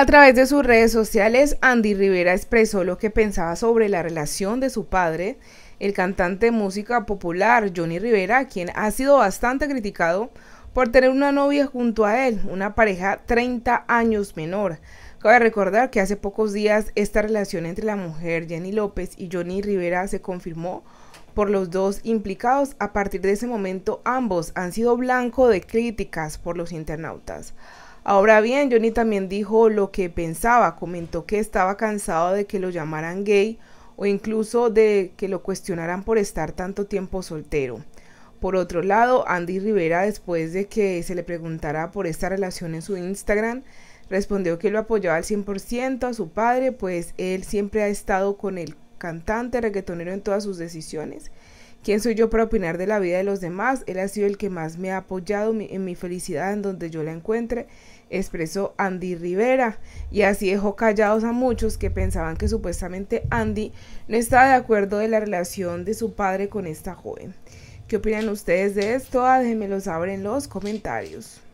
A través de sus redes sociales, Andy Rivera expresó lo que pensaba sobre la relación de su padre, el cantante de música popular Johnny Rivera, quien ha sido bastante criticado por tener una novia junto a él, una pareja 30 años menor. Cabe recordar que hace pocos días esta relación entre la mujer Jenny López y Johnny Rivera se confirmó por los dos implicados. A partir de ese momento ambos han sido blanco de críticas por los internautas. Ahora bien, Johnny también dijo lo que pensaba, comentó que estaba cansado de que lo llamaran gay o incluso de que lo cuestionaran por estar tanto tiempo soltero. Por otro lado, Andy Rivera, después de que se le preguntara por esta relación en su Instagram, Respondió que lo apoyaba al 100% a su padre, pues él siempre ha estado con el cantante reggaetonero en todas sus decisiones. ¿Quién soy yo para opinar de la vida de los demás? Él ha sido el que más me ha apoyado en mi felicidad en donde yo la encuentre, expresó Andy Rivera. Y así dejó callados a muchos que pensaban que supuestamente Andy no estaba de acuerdo de la relación de su padre con esta joven. ¿Qué opinan ustedes de esto? Ah, déjenmelo saber en los comentarios.